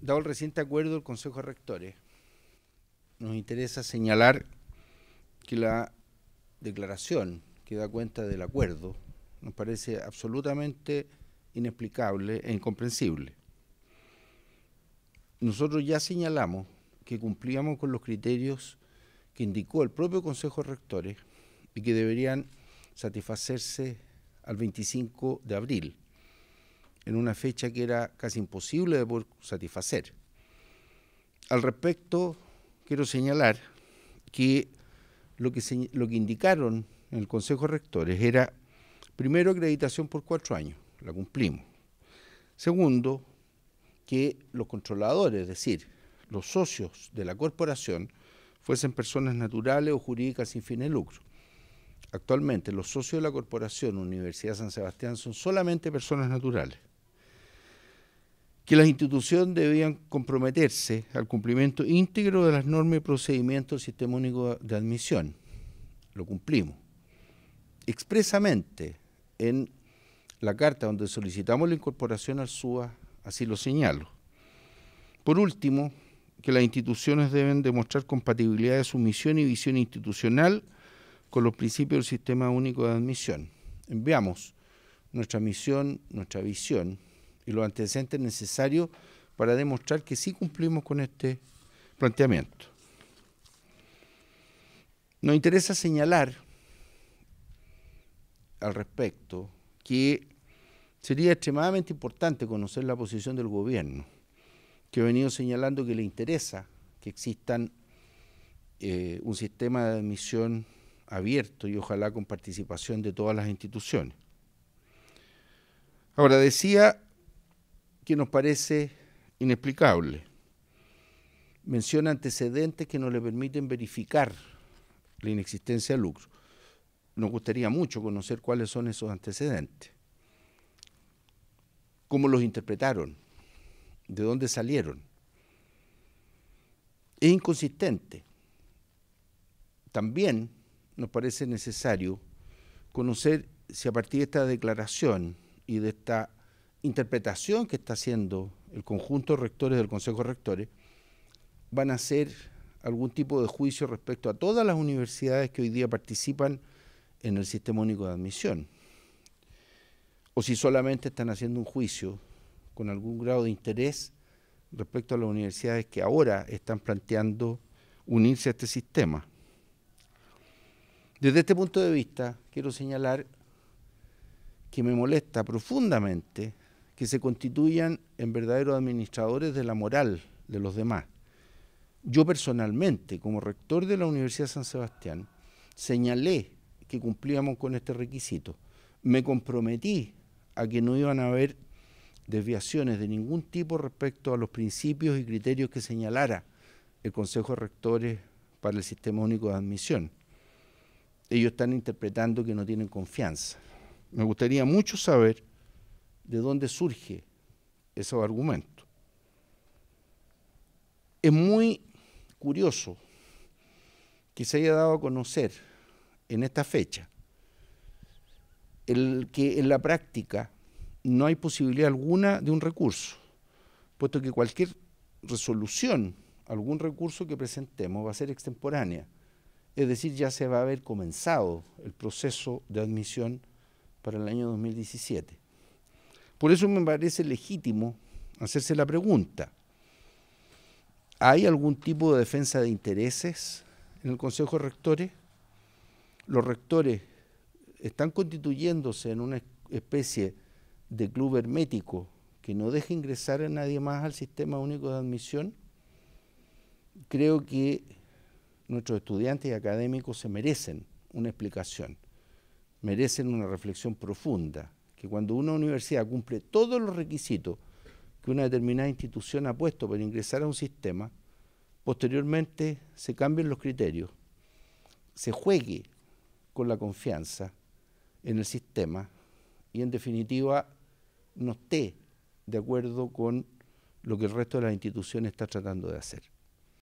Dado el reciente acuerdo del Consejo de Rectores, nos interesa señalar que la declaración que da cuenta del acuerdo nos parece absolutamente inexplicable e incomprensible. Nosotros ya señalamos que cumplíamos con los criterios que indicó el propio Consejo de Rectores y que deberían satisfacerse al 25 de abril en una fecha que era casi imposible de poder satisfacer. Al respecto, quiero señalar que lo que, lo que indicaron en el Consejo de Rectores era, primero, acreditación por cuatro años, la cumplimos. Segundo, que los controladores, es decir, los socios de la corporación, fuesen personas naturales o jurídicas sin fines de lucro. Actualmente, los socios de la corporación Universidad San Sebastián son solamente personas naturales que las instituciones debían comprometerse al cumplimiento íntegro de las normas y procedimientos del sistema único de admisión. Lo cumplimos. Expresamente en la carta donde solicitamos la incorporación al SUA, así lo señalo. Por último, que las instituciones deben demostrar compatibilidad de su misión y visión institucional con los principios del sistema único de admisión. Enviamos nuestra misión, nuestra visión y los antecedentes necesarios para demostrar que sí cumplimos con este planteamiento. Nos interesa señalar al respecto que sería extremadamente importante conocer la posición del gobierno, que ha venido señalando que le interesa que existan eh, un sistema de admisión abierto y ojalá con participación de todas las instituciones. Ahora, decía que nos parece inexplicable. Menciona antecedentes que no le permiten verificar la inexistencia de lucro. Nos gustaría mucho conocer cuáles son esos antecedentes, cómo los interpretaron, de dónde salieron. Es inconsistente. También nos parece necesario conocer si a partir de esta declaración y de esta interpretación que está haciendo el conjunto de rectores del Consejo de Rectores, van a hacer algún tipo de juicio respecto a todas las universidades que hoy día participan en el sistema único de admisión. O si solamente están haciendo un juicio con algún grado de interés respecto a las universidades que ahora están planteando unirse a este sistema. Desde este punto de vista, quiero señalar que me molesta profundamente que se constituyan en verdaderos administradores de la moral de los demás. Yo personalmente, como rector de la Universidad de San Sebastián, señalé que cumplíamos con este requisito. Me comprometí a que no iban a haber desviaciones de ningún tipo respecto a los principios y criterios que señalara el Consejo de Rectores para el Sistema Único de Admisión. Ellos están interpretando que no tienen confianza. Me gustaría mucho saber de dónde surge ese argumento? Es muy curioso que se haya dado a conocer en esta fecha el que en la práctica no hay posibilidad alguna de un recurso, puesto que cualquier resolución, algún recurso que presentemos va a ser extemporánea, es decir, ya se va a haber comenzado el proceso de admisión para el año 2017. Por eso me parece legítimo hacerse la pregunta. ¿Hay algún tipo de defensa de intereses en el Consejo de Rectores? Los rectores están constituyéndose en una especie de club hermético que no deja ingresar a nadie más al sistema único de admisión. Creo que nuestros estudiantes y académicos se merecen una explicación, merecen una reflexión profunda que cuando una universidad cumple todos los requisitos que una determinada institución ha puesto para ingresar a un sistema, posteriormente se cambien los criterios, se juegue con la confianza en el sistema y en definitiva no esté de acuerdo con lo que el resto de las instituciones está tratando de hacer.